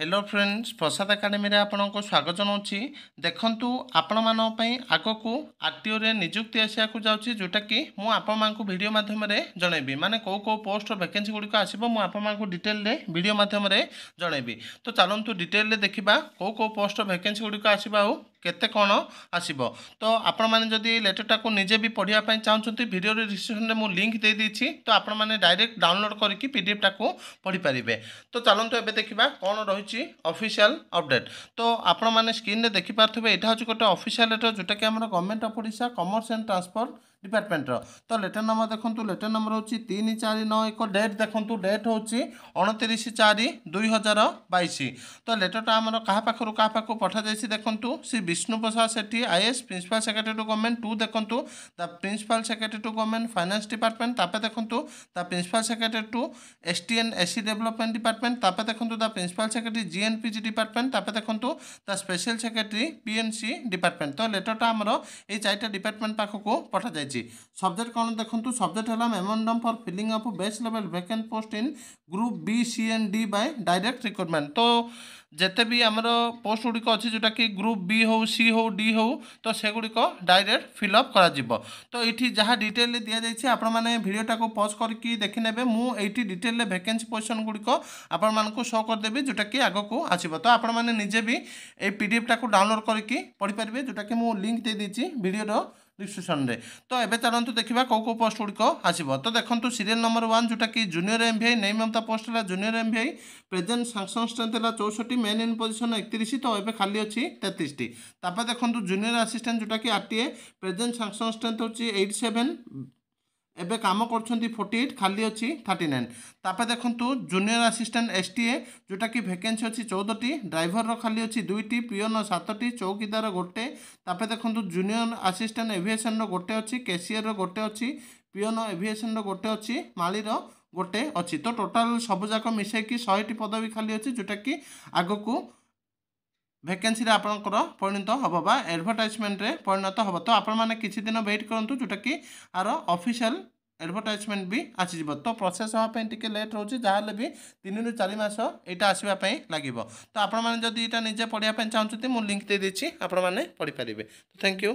hello friends ପ୍ରସାଦ ଏକାଡେମୀରେ ଆପଣଙ୍କୁ ସ୍ୱାଗତ ଜଣାଉଛି ଦେଖନ୍ତୁ ଆପଣମାନଙ୍କ ପାଇଁ ଆଗକୁ ଆର୍ଟିଓରେ ନିଯୁକ୍ତି ଆସିବାକୁ ଯାଉଛି ଯେଉଁଟାକି ମୁଁ ଆପଣମାନଙ୍କୁ ଭିଡ଼ିଓ ମାଧ୍ୟମରେ ଜଣାଇବି ମାନେ କେଉଁ କେଉଁ ପୋଷ୍ଟର ଭ୍ୟାକେନ୍ସି ଗୁଡ଼ିକ ଆସିବ ମୁଁ ଆପଣମାନଙ୍କୁ ଡିଟେଲରେ ଭିଡ଼ିଓ ମାଧ୍ୟମରେ ଜଣାଇବି ତ ଚାଲନ୍ତୁ ଡିଟେଲରେ ଦେଖିବା କେଉଁ କେଉଁ ପୋଷ୍ଟର ଭ୍ୟାକେନ୍ସି ଗୁଡ଼ିକ ଆସିବ ଆଉ କେତେ କ'ଣ ଆସିବ ତ ଆପଣମାନେ ଯଦି ଲେଟର୍ଟାକୁ ନିଜେ ବି ପଢ଼ିବା ପାଇଁ ଚାହୁଁଛନ୍ତି ଭିଡ଼ିଓ ଡିସ୍କ୍ରିପ୍ସନ୍ରେ ମୁଁ ଲିଙ୍କ୍ ଦେଇଦେଇଛି ତ ଆପଣମାନେ ଡାଇରେକ୍ଟ ଡାଉନଲୋଡ଼୍ କରିକି ପି ଡି ଏଫ୍ଟାକୁ ପଢ଼ିପାରିବେ ତ ଚାଲନ୍ତୁ ଏବେ ଦେଖିବା କ'ଣ ରହିଛି ଅଫିସିଆଲ୍ ଅପଡ଼େଟ୍ ତ ଆପଣମାନେ ସ୍କ୍ରିନ୍ରେ ଦେଖିପାରୁଥିବେ ଏଇଟା ହେଉଛି ଗୋଟେ ଅଫିସିଆଲ୍ ଲେଟର୍ ଯେଉଁଟାକି ଆମର government of Odisha commerce and transport ডিপার্টমেন্টর তো লেଟର୍ ନମ୍ବର ଦେଖନ୍ତୁ ଲେଟର୍ ନମ୍ବର ହେଉଛି ତିନି ଚାରି ନଅ ଏକ ଡେଟ୍ ଦେଖନ୍ତୁ ଡେଟ୍ ହେଉଛି ଅଣତିରିଶ ଚାରି ଦୁଇ ହଜାର ବାଇଶ ତ ଲେଟର୍ଟା ଆମର କାହା ପାଖରୁ କାହା ପାଖକୁ ପଠାଯାଇଛି ଦେଖନ୍ତୁ Shri Bishnuprasad Sethi IAS principal secretary to government to ଦେଖନ୍ତୁ ତା principal secretary to government finance department ତାପରେ ଦେଖନ୍ତୁ ତା principal secretary to S T N S C development department ତାପରେ ଦେଖନ୍ତୁ ତା ପ୍ରିନ୍ସିପାଲ୍ ସେକ୍ରେଟାରୀ ଜିଏନ୍ପିଜି ଡିପାର୍ଟମେଣ୍ଟ ତାପରେ ଦେଖନ୍ତୁ ତା ସ୍ପେଶାଲ ସେକ୍ରେଟାରୀ ପିଏନ୍ସି ଡିପାର୍ଟମେଣ୍ଟ ତ ଲେଟର୍ଟା ଆମର এই চারিটা ডিপার্টমেন্ট পাখক পঠাযাই রয়েছে সবজেক্ট কোণ দেখুন সবজেক্ট হল memorandum for filling of base level vacant post in group B C and D by direct recruitment তো যেতে বি আমার পোস্ট গুড়িক অছি যেটাকি গ্রুপ বি হো সি হো ডি হো তো সেগুড়িক ডাইরেক্ট ফিল অপ করা যাব তো এটি যা ডিটেল দিয়া যাইছে আপন মানে ভিডিওটা পজ করি দেখি নেবে মু এইটি ডিটেল ভ্যাকেন্সি পজিশন গুড়িক আপন মানুষ শো করেদেবি যেটাকি আগুক আসব তো আপন মানে নিজে বি এই পিডিএফটা ডাউনলোড করি পড়িপারে যেটাকি মু লিঙ্ক দিয়ে দিয়েছি ভিডিওর ଡିସ୍କ୍ରିପସନ୍ରେ ତ ଏବେ ଚାଲନ୍ତୁ ଦେଖିବା କେଉଁ କେଉଁ ପୋଷ୍ଟ ଗୁଡ଼ିକ ଆସିବ ତ ଦେଖନ୍ତୁ ସିରିଏଲ୍ ନମ୍ବର ୱାନ୍ ଯେଉଁଟାକି junior M V I name of the post ହେଲା junior M V I present sanction strength ହେଲା ଚଉଷଠି ମେନ୍ ଇନ୍ ପୋଜିସନ୍ ଏକତିରିଶ ତ ଏବେ ଖାଲି ଅଛି ତେତିଶଟି ତାପରେ ଦେଖନ୍ତୁ ଜୁନିୟର ଆସିଷ୍ଟାଣ୍ଟ ଯେଉଁଟାକି R T A present sanction strength ହେଉଛି ଏଇଟ୍ ସେଭେନ୍ এবে কাম করছেন ফোর্টি এইট খালি অছি থার্টি নাইন তাপরে দেখুন জুনিয়র আসিষ্টাট এস টি এ যেটা কি ভ্যাকেন্সি অছি চৌদটি ড্রাইভরর খালি অছি দুইটি পিওন সাতটি চৌকিদার গোটে তাপরে দেখুন জুনিয়র আসিষ্টাট এভিয়েসনর গোটে অছি ক্যাসিয়রর গোটে অছি পিওন এভিয়েসনর গোটে অছি মালির গোটে অছি তো টোটাল সবুযাক মিশাইকি শহেটি পদবী খালি অছি যেটা কি আগকু ভ্যাকেন্সিরে আপনার পরিণত হব বা আডভর্টাইজমেন্টে পরিণত হব তো আপনার কিছুদিন ওয়েট করতু যেটাকি আর অফিসিয়াল আডভর্টাইজমেন্ট বি আসিযোগ তো প্রসেস হওয়া টিকি লেট রয়েছে যাহলে বি তিন রু চারি মাস এটা আসবা লাগিব তো আপনার যদি এটা নিজে পড়া চাহুন মু লিঙ্ক দিয়ে দিচ্ছি আপনার পড়িপারে তো থ্যাংক ইউ